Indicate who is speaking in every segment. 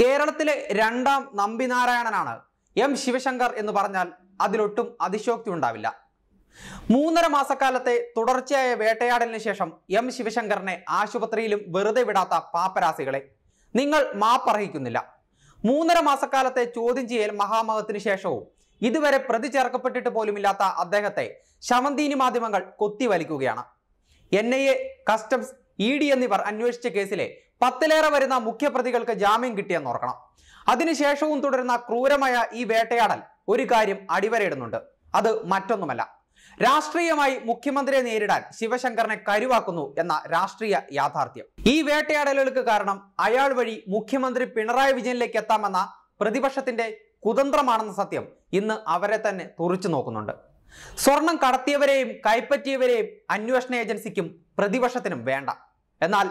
Speaker 1: കേരളത്തിലെ രണ്ടാം നമ്പിനാരായണനാണ് എം ശിവശങ്കർ എന്ന് പറഞ്ഞാൽ അതിലൊട്ടും അതിശോക്തി ഉണ്ടാവില്ല മൂന്നര മാസക്കാലത്തെ തുടർച്ചയായ വേട്ടയാടലിന് ശേഷം എം ശിവശങ്കറിനെ ആശുപത്രിയിലും വെറുതെ വിടാത്ത പാപ്പരാസികളെ നിങ്ങൾ മാപ്പർഹിക്കുന്നില്ല മൂന്നര മാസക്കാലത്തെ ചോദ്യം ചെയ്യൽ മഹാമഹത്തിന് ശേഷവും ഇതുവരെ പ്രതി ചേർക്കപ്പെട്ടിട്ട് പോലുമില്ലാത്ത അദ്ദേഹത്തെ ശമന്തീനി മാധ്യമങ്ങൾ കൊത്തിവലിക്കുകയാണ് N I A customs E D എന്നിവർ അന്വേഷിച്ച കേസിലെ പത്തിലേറെ വരുന്ന മുഖ്യപ്രതികൾക്ക് ജാമ്യം കിട്ടിയെന്ന് ഓർക്കണം അതിനുശേഷവും തുടരുന്ന ക്രൂരമായ ഈ വേട്ടയാടൽ ഒരു കാര്യം അടിവരയിടുന്നുണ്ട് അത് മറ്റൊന്നുമല്ല രാഷ്ട്രീയമായി മുഖ്യമന്ത്രിയെ നേരിടാൻ ശിവശങ്കറിനെ കരുവാക്കുന്നു എന്ന രാഷ്ട്രീയ യാഥാർത്ഥ്യം ഈ വേട്ടയാടലുകൾക്ക് കാരണം അയാൾ വഴി മുഖ്യമന്ത്രി പിണറായി വിജയനിലേക്ക് എത്താമെന്ന പ്രതിപക്ഷത്തിന്റെ കുതന്ത്രമാണെന്ന സത്യം ഇന്ന് അവരെ തന്നെ തുറച്ചു നോക്കുന്നുണ്ട് സ്വർണം കടത്തിയവരെയും കൈപ്പറ്റിയവരെയും അന്വേഷണ ഏജൻസിക്കും പ്രതിപക്ഷത്തിനും വേണ്ട എന്നാൽ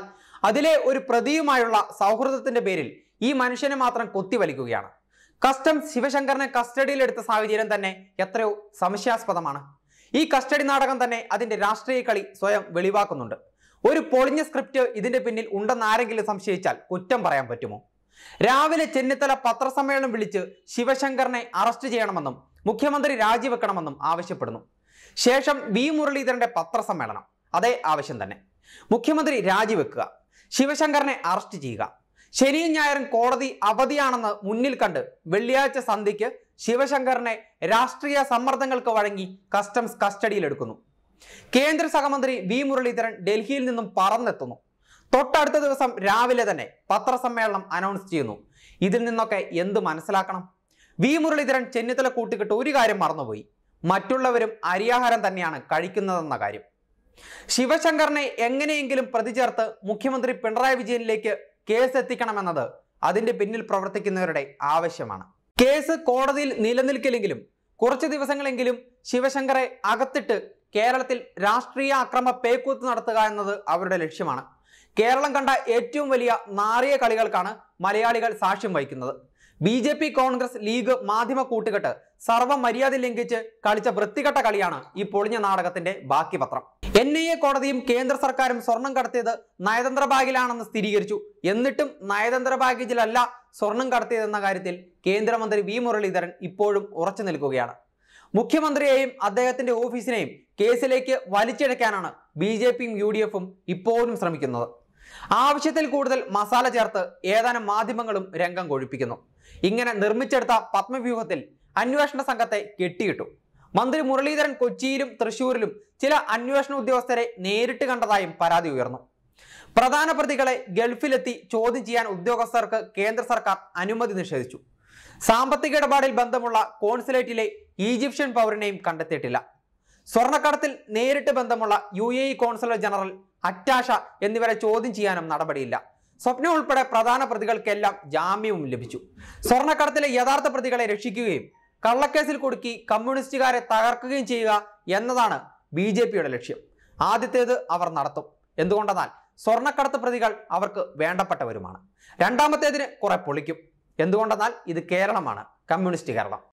Speaker 1: അതിലെ ഒരു പ്രതിയുമായുള്ള സൗഹൃദത്തിന്റെ പേരിൽ ഈ മനുഷ്യനെ മാത്രം കൊത്തിവലിക്കുകയാണ് കസ്റ്റംസ് ശിവശങ്കറിനെ കസ്റ്റഡിയിലെടുത്ത സാഹചര്യം തന്നെ എത്രയോ സംശയാസ്പദമാണ് ഈ കസ്റ്റഡി നാടകം തന്നെ അതിന്റെ രാഷ്ട്രീയ കളി സ്വയം വെളിവാക്കുന്നുണ്ട് ഒരു പൊളിഞ്ഞ സ്ക്രിപ്റ്റ് ഇതിന്റെ പിന്നിൽ ഉണ്ടെന്ന് ആരെങ്കിലും സംശയിച്ചാൽ കുറ്റം പറയാൻ പറ്റുമോ രാവിലെ ചെന്നിത്തല പത്രസമ്മേളനം വിളിച്ച് ശിവശങ്കറിനെ അറസ്റ്റ് ചെയ്യണമെന്നും മുഖ്യമന്ത്രി രാജിവെക്കണമെന്നും ആവശ്യപ്പെടുന്നു ശേഷം വി മുരളീധരന്റെ പത്രസമ്മേളനം അതേ ആവശ്യം തന്നെ മുഖ്യമന്ത്രി രാജിവെക്കുക ശിവശങ്കറിനെ അറസ്റ്റ് ചെയ്യുക ശനിയും ഞായറും കോടതി അവധിയാണെന്ന് മുന്നിൽ കണ്ട് വെള്ളിയാഴ്ച സന്ധ്യയ്ക്ക് ശിവശങ്കറിനെ രാഷ്ട്രീയ സമ്മർദ്ദങ്ങൾക്ക് വഴങ്ങി കസ്റ്റംസ് കസ്റ്റഡിയിലെടുക്കുന്നു കേന്ദ്ര സഹമന്ത്രി വി മുരളീധരൻ ഡൽഹിയിൽ നിന്നും പറന്നെത്തുന്നു തൊട്ടടുത്ത ദിവസം രാവിലെ തന്നെ പത്രസമ്മേളനം അനൗൺസ് ചെയ്യുന്നു ഇതിൽ നിന്നൊക്കെ എന്ത് മനസ്സിലാക്കണം വി മുരളീധരൻ ചെന്നിത്തല കൂട്ടിക്കിട്ട് ഒരു കാര്യം മറന്നുപോയി മറ്റുള്ളവരും അരിയാഹാരം തന്നെയാണ് കഴിക്കുന്നതെന്ന കാര്യം ശിവശങ്കറിനെ എങ്ങനെയെങ്കിലും പ്രതിചേർത്ത് മുഖ്യമന്ത്രി പിണറായി വിജയനിലേക്ക് കേസ് എത്തിക്കണമെന്നത് അതിന്റെ പിന്നിൽ പ്രവർത്തിക്കുന്നവരുടെ ആവശ്യമാണ് കേസ് കോടതിയിൽ നിലനിൽക്കില്ലെങ്കിലും കുറച്ച് ദിവസങ്ങളെങ്കിലും ശിവശങ്കറെ അകത്തിട്ട് കേരളത്തിൽ രാഷ്ട്രീയ അക്രമ പേക്കൂത്ത് നടത്തുക എന്നത് അവരുടെ ലക്ഷ്യമാണ് കേരളം കണ്ട ഏറ്റവും വലിയ നാറിയ കളികൾക്കാണ് മലയാളികൾ സാക്ഷ്യം വഹിക്കുന്നത് B J P Congress league മാധ്യമ കൂട്ടുകെട്ട് സർവ്വ മര്യാദ ലംഘിച്ച് കളിച്ച വൃത്തികെട്ട കളിയാണ് ഈ പൊളിഞ്ഞ നാടകത്തിന്റെ ബാക്കി പത്രം എൻ ഐ എ കോടതിയും കേന്ദ്ര സർക്കാരും സ്വർണം കടത്തിയത് നയതന്ത്ര ബാഗിലാണെന്ന് സ്ഥിരീകരിച്ചു എന്നിട്ടും നയതന്ത്ര ബാഗേജിലല്ല സ്വർണം കടത്തിയതെന്ന കാര്യത്തിൽ കേന്ദ്രമന്ത്രി വി മുരളീധരൻ ഇപ്പോഴും ഉറച്ചു നിൽക്കുകയാണ് മുഖ്യമന്ത്രിയെയും അദ്ദേഹത്തിന്റെ ഓഫീസിനെയും കേസിലേക്ക് വലിച്ചിഴക്കാനാണ് ബി ജെ പിയും യു ഡി എഫും ഇപ്പോഴും ശ്രമിക്കുന്നത് ആവശ്യത്തിൽ കൂടുതൽ മസാല ചേർത്ത് ഏതാനും മാധ്യമങ്ങളും രംഗം കൊഴിപ്പിക്കുന്നു ഇങ്ങനെ നിർമ്മിച്ചെടുത്ത പത്മവ്യൂഹത്തിൽ അന്വേഷണ സംഘത്തെ കെട്ടിയിട്ടു മന്ത്രി മുരളീധരൻ കൊച്ചിയിലും തൃശൂരിലും ചില അന്വേഷണ ഉദ്യോഗസ്ഥരെ നേരിട്ട് കണ്ടതായും പരാതി ഉയർന്നു പ്രധാന പ്രതികളെ ഗൾഫിലെത്തി ചോദ്യം ചെയ്യാൻ ഉദ്യോഗസ്ഥർക്ക് കേന്ദ്ര സർക്കാർ അനുമതി നിഷേധിച്ചു സാമ്പത്തിക ഇടപാടിൽ ബന്ധമുള്ള കോൺസുലേറ്റിലെ ഈജിപ്ഷ്യൻ പൗരനെയും കണ്ടെത്തിയിട്ടില്ല സ്വർണ്ണക്കടത്തിൽ നേരിട്ട് ബന്ധമുള്ള U A E consular general attache എന്നിവരെ ചോദ്യം ചെയ്യാനും നടപടിയില്ല സ്വപ്ന ഉൾപ്പെടെ പ്രധാന പ്രതികൾക്കെല്ലാം ജാമ്യവും ലഭിച്ചു സ്വർണ്ണക്കടത്തിലെ യഥാർത്ഥ പ്രതികളെ രക്ഷിക്കുകയും കള്ളക്കേസിൽ കുടുക്കി കമ്മ്യൂണിസ്റ്റുകാരെ തകർക്കുകയും ചെയ്യുക എന്നതാണ് ബി ജെ പിയുടെ ലക്ഷ്യം ആദ്യത്തേത് അവർ നടത്തും എന്തുകൊണ്ടെന്നാൽ സ്വർണ്ണക്കടത്ത് പ്രതികൾ അവർക്ക് വേണ്ടപ്പെട്ടവരുമാണ് രണ്ടാമത്തേതിന് കുറെ പൊളിക്കും എന്തുകൊണ്ടെന്നാൽ ഇത് കേരളമാണ് കമ്മ്യൂണിസ്റ്റ് കേരളം